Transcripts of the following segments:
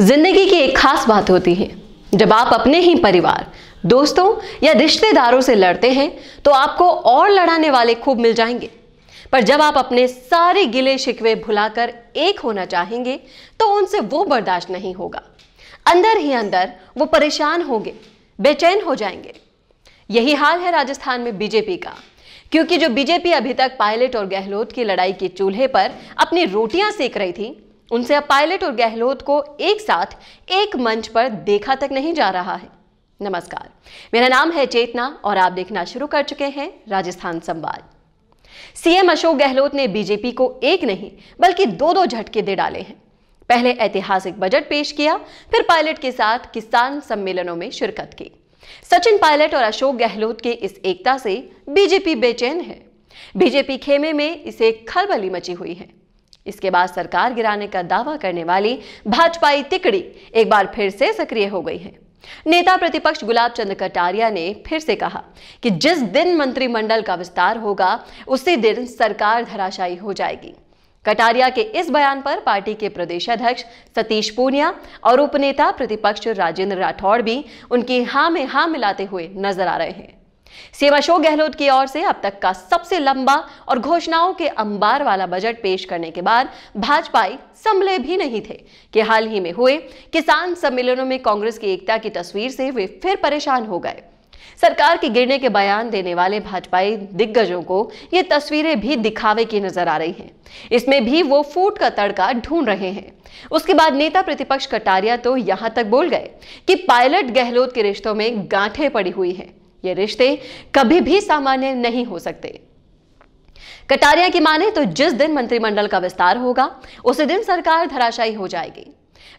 जिंदगी की एक खास बात होती है जब आप अपने ही परिवार दोस्तों या रिश्तेदारों से लड़ते हैं तो आपको और लड़ाने वाले खूब मिल जाएंगे पर जब आप अपने सारे गिले शिकवे भुलाकर एक होना चाहेंगे तो उनसे वो बर्दाश्त नहीं होगा अंदर ही अंदर वो परेशान होंगे बेचैन हो जाएंगे यही हाल है राजस्थान में बीजेपी का क्योंकि जो बीजेपी अभी तक पायलट और गहलोत की लड़ाई के चूल्हे पर अपनी रोटियां सेक रही थी उनसे अब पायलट और गहलोत को एक साथ एक मंच पर देखा तक नहीं जा रहा है नमस्कार मेरा नाम है चेतना और आप देखना शुरू कर चुके हैं राजस्थान संवाद सीएम अशोक गहलोत ने बीजेपी को एक नहीं बल्कि दो दो झटके दे डाले हैं पहले ऐतिहासिक बजट पेश किया फिर पायलट के साथ किसान सम्मेलनों में शिरकत की सचिन पायलट और अशोक गहलोत के इस एकता से बीजेपी बेचैन है बीजेपी खेमे में इसे खलबली मची हुई है इसके बाद सरकार गिराने का दावा करने वाली भाजपाई तिकड़ी एक बार फिर से सक्रिय हो गई है नेता प्रतिपक्ष गुलाब चंद कटारिया ने फिर से कहा कि जिस दिन मंत्रिमंडल का विस्तार होगा उसी दिन सरकार धराशायी हो जाएगी कटारिया के इस बयान पर पार्टी के प्रदेशाध्यक्ष सतीश पूनिया और उपनेता प्रतिपक्ष राजेंद्र राठौड़ भी उनकी हा में हा मिलाते हुए नजर आ रहे हैं सीएम अशोक गहलोत की ओर से अब तक का सबसे लंबा और घोषणाओं के अंबार वाला बजट पेश करने के बाद भाजपाई संभले भी नहीं थे कि हाल ही में हुए किसान सम्मेलनों में कांग्रेस की एकता की तस्वीर से वे फिर परेशान हो गए सरकार के गिरने के बयान देने वाले भाजपाई दिग्गजों को ये तस्वीरें भी दिखावे की नजर आ रही हैं इसमें भी वो फूट का तड़का ढूंढ रहे हैं उसके बाद नेता प्रतिपक्ष कटारिया तो यहां तक बोल गए कि पायलट गहलोत के रिश्तों में गांठें पड़ी हुई हैं ये रिश्ते कभी भी सामान्य नहीं हो सकते कटारिया की माने तो जिस दिन मंत्रिमंडल का विस्तार होगा उसी दिन सरकार धराशायी हो जाएगी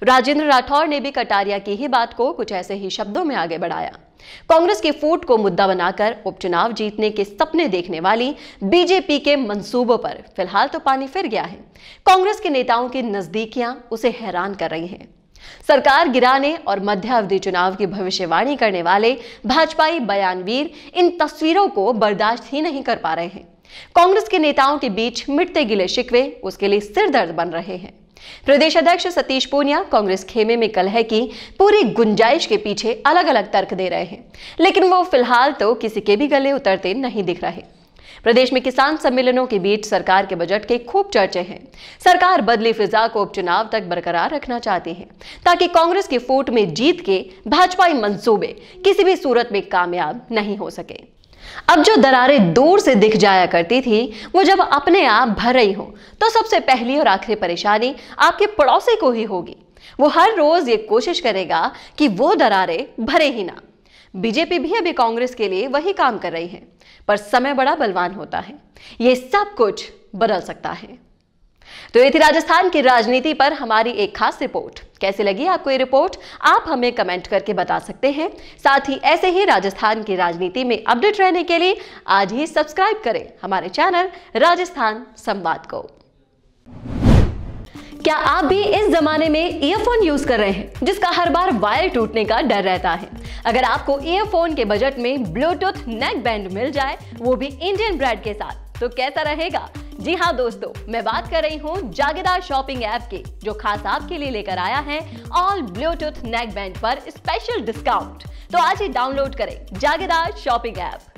राजेंद्र राठौर ने भी कटारिया की ही बात को कुछ ऐसे ही शब्दों में आगे बढ़ाया कांग्रेस की फूट को मुद्दा बनाकर उपचुनाव जीतने के सपने देखने वाली बीजेपी के मंसूबों पर फिलहाल तो पानी फिर गया है कांग्रेस के नेताओं की नजदीकियां उसे हैरान कर रही हैं सरकार गिराने और मध्यावधि चुनाव की भविष्यवाणी करने वाले भाजपाई बयानवीर इन तस्वीरों को बर्दाश्त ही नहीं कर पा रहे हैं कांग्रेस के नेताओं के बीच मिटते गिले शिकवे उसके लिए सिरदर्द बन रहे हैं प्रदेश अध्यक्ष सतीश पूनिया कांग्रेस खेमे में कल है कि पूरी गुंजाइश के पीछे अलग अलग तर्क दे रहे हैं लेकिन वो फिलहाल तो किसी के भी गले उतरते नहीं दिख रहे प्रदेश में किसान सम्मेलनों के बीच सरकार के बजट के खूब चर्चे हैं सरकार बदली फिजा को उपचुनाव तक बरकरार रखना चाहती है ताकि कांग्रेस की फूट में जीत के भाजपाई मंसूबे किसी भी सूरत में कामयाब नहीं हो सके अब जो दरारें दूर से दिख जाया करती थी वो जब अपने आप भर रही हो तो सबसे पहली और आखिरी परेशानी आपके पड़ोसी को ही होगी वो हर रोज ये कोशिश करेगा कि वो दरारें भरे ही ना बीजेपी भी अभी कांग्रेस के लिए वही काम कर रही है पर समय बड़ा बलवान होता है ये सब कुछ बदल सकता है तो ये थी राजस्थान की राजनीति पर हमारी एक खास रिपोर्ट कैसे लगी आपको ये रिपोर्ट आप हमें कमेंट करके बता सकते हैं साथ ही ऐसे ही राजस्थान की राजनीति में अपडेट रहने के लिए आज ही सब्सक्राइब करें हमारे चैनल राजस्थान संवाद को क्या आप भी इस जमाने में ईयरफोन यूज कर रहे हैं जिसका हर बार वायर टूटने का डर रहता है अगर आपको ईयरफोन के बजट में ब्लूटूथ नेक बैंड मिल जाए वो भी इंडियन ब्रांड के साथ तो कैसा रहेगा जी हाँ दोस्तों मैं बात कर रही हूँ जागीदार शॉपिंग ऐप की जो खास आपके लिए लेकर आया है ऑल ब्लूटूथ नेक बैंड पर स्पेशल डिस्काउंट तो आज ही डाउनलोड करें जागीदार शॉपिंग ऐप